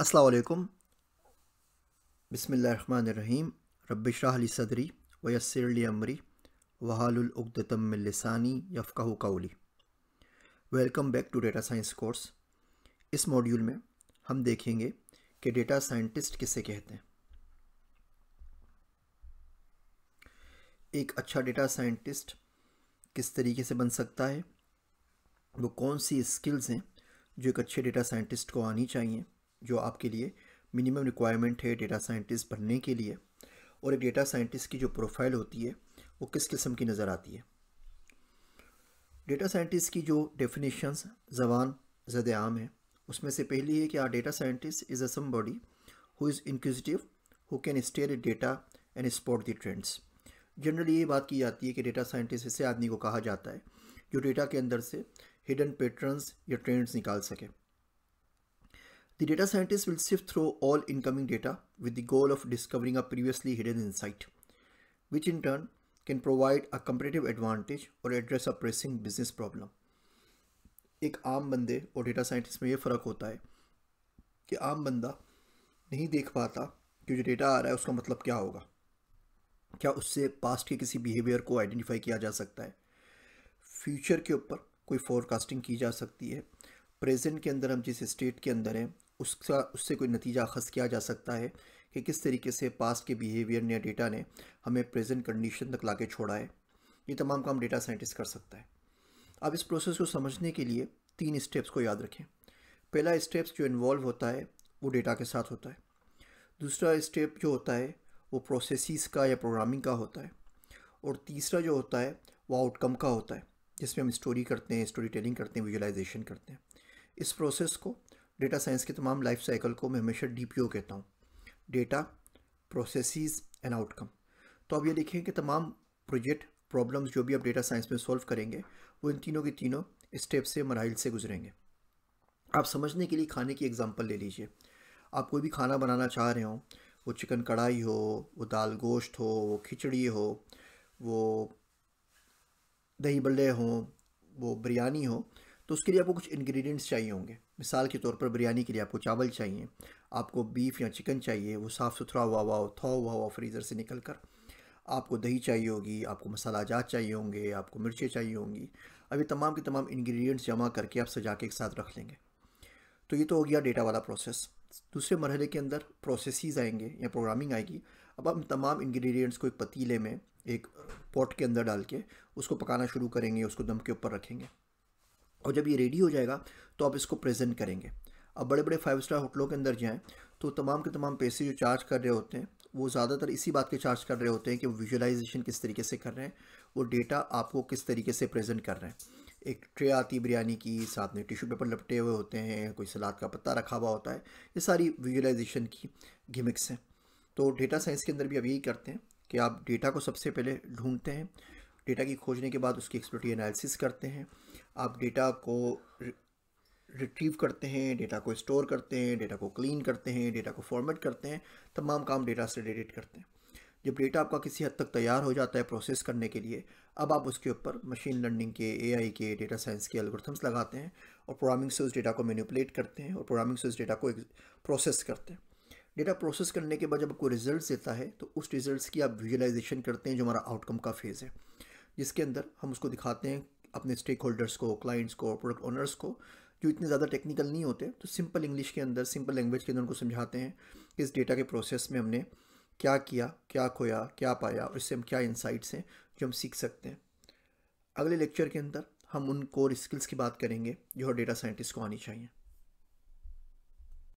असलकम बसमीम रबशराहली सदरी वयसरली अमरी वहालतम लसानी काउली welcome back to data science course इस मॉड्यूल में हम देखेंगे कि डेटा साइंटिस्ट किसे कहते हैं एक अच्छा डेटा साइंटिस्ट किस तरीके से बन सकता है वो कौन सी स्किल्स हैं जो एक अच्छे डेटा साइंटिस्ट को आनी चाहिए जो आपके लिए मिनिमम रिक्वायरमेंट है डेटा साइंटिस्ट बनने के लिए और एक डेटा साइंटिस्ट की जो प्रोफाइल होती है वो किस किस्म की नज़र आती है डेटा साइंटिस्ट की जो डेफिनेशंस जबान जद आम है उसमें से पहली है कि a data scientist is a somebody who is inquisitive who can stare a data and spot the trends generally ये बात की जाती है कि डेटा साइंटिस्ट ऐसे आदमी को कहा जाता है जो डेटा के अंदर से हिडन पैटर्न्स या ट्रेंड्स निकाल सके The data scientist will sift through all incoming data with the goal of discovering a previously hidden insight, which in turn can provide a competitive advantage or address a pressing business problem. एक आम बंदे और data scientist में ये फ़र्क होता है कि आम बंदा नहीं देख पाता कि जो डेटा आ रहा है उसका मतलब क्या होगा क्या उससे पास्ट के किसी बिहेवियर को आइडेंटिफाई किया जा सकता है फ्यूचर के ऊपर कोई फोरकास्टिंग की जा सकती है प्रेजेंट के अंदर हम जिस स्टेट के अंदर हैं उसका उससे कोई नतीजा अखज़ किया जा सकता है कि किस तरीके से पास्ट के बिहेवियर या डेटा ने हमें प्रेजेंट कंडीशन तक लाके छोड़ा है ये तमाम काम डेटा साइंटिस्ट कर सकता है अब इस प्रोसेस को समझने के लिए तीन स्टेप्स को याद रखें पहला स्टेप्स जो इन्वॉल्व होता है वो डेटा के साथ होता है दूसरा स्टेप जो होता है वो प्रोसेसिस का या प्रोग्रामिंग का होता है और तीसरा जो होता है वो आउटकम का होता है जिसमें हम स्टोरी करते हैं स्टोरी टेलिंग करते हैं विजुलाइजेशन करते हैं इस प्रोसेस को डेटा साइंस के तमाम लाइफ साइकिल को मैं हमेशा डी कहता हूँ डेटा प्रोसेस एंड आउटकम तो अब ये देखें कि तमाम प्रोजेक्ट प्रॉब्लम्स जो भी आप डेटा साइंस में सॉल्व करेंगे वो इन तीनों के तीनों स्टेप से मराइल से गुजरेंगे आप समझने के लिए खाने की एग्ज़ाम्पल ले लीजिए आप कोई भी खाना बनाना चाह रहे हो वो चिकन कढ़ाई हो वो दाल गोश्त हो वो खिचड़ी हो वो दही बल्ले हों वो बिरयानी हो तो उसके लिए आपको कुछ इंग्रेडिएंट्स चाहिए होंगे मिसाल के तौर पर बिरयानी के लिए आपको चावल चाहिए आपको बीफ या चिकन चाहिए वो साफ़ सुथरा हुआ हुआ था हुआ हुआ फ्रीज़र से निकल कर आपको दही चाहिए होगी आपको मसाला जात चाहिए होंगे आपको मिर्चें चाहिए होंगी अब ये तमाम के तमाम इन्ग्रीडियंट्स जमा करके आप सजा के एक साथ रख लेंगे तो ये तो हो गया डेटा वाला प्रोसेस दूसरे मरहले के अंदर प्रोसेस आएंगे या प्रोग्रामिंग आएगी अब हम तमाम इन्ग्रीडियंट्स को एक पतीले में एक पॉट के अंदर डाल के उसको पकाना शुरू करेंगे उसको दम के ऊपर रखेंगे और जब ये रेडी हो जाएगा तो आप इसको प्रेजेंट करेंगे अब बड़े बड़े फाइव स्टार होटलों के अंदर जाएँ तो तमाम के तमाम पैसे जो चार्ज कर रहे होते हैं वो ज़्यादातर इसी बात के चार्ज कर रहे होते हैं कि वो विजुलाइजेशन किस तरीके से कर रहे हैं वो डेटा आपको किस तरीके से प्रेजेंट कर रहे हैं एक ट्रे आती बिरयानी की साथ में टिश्यू पेपर लपटे हुए होते हैं कोई सलाद का पत्ता रखा हुआ होता है ये सारी विजुअलाइजेशन की गिमिक्स हैं तो डेटा साइंस के अंदर भी अब यही करते हैं कि आप डेटा को सबसे पहले ढूंढते हैं डेटा की खोजने के बाद उसकी एक्सपर्टी एनालिसिस करते हैं आप डेटा को रिट्रीव करते हैं डेटा को स्टोर करते हैं डेटा को क्लीन करते हैं डेटा को फॉर्मेट करते हैं तमाम काम डेटा से रिलेटेड करते हैं जब डेटा आपका किसी हद तक तैयार हो जाता है प्रोसेस करने के लिए अब आप उसके ऊपर मशीन लर्निंग के एआई के डेटा साइंस के एल्गोरिथम्स लगाते हैं और प्रोग्रामिंग से उस डेटा को मैनिपुलेट करते हैं और प्रोग्रामिंग से उस डेटा को प्रोसेस करते हैं डेटा प्रोसेस करने के बाद जब आपको रिजल्ट देता है तो उस रिजल्ट की आप विजुअलाइजेशन करते हैं जो हमारा आउटकम का फेज़ है जिसके अंदर हम उसको दिखाते हैं अपने स्टेक होल्डर्स को क्लाइंट्स को प्रोडक्ट ओनर्स को जो इतने ज़्यादा टेक्निकल नहीं होते तो सिंपल इंग्लिश के अंदर सिंपल लैंग्वेज के अंदर उनको समझाते हैं कि इस डेटा के प्रोसेस में हमने क्या किया क्या खोया क्या पाया और इससे हम क्या इंसाइट्स हैं जो हम सीख सकते हैं अगले लेक्चर के अंदर हम उन कोर स्किल्स की बात करेंगे जो हर डेटा साइंटिस्ट को आनी चाहिए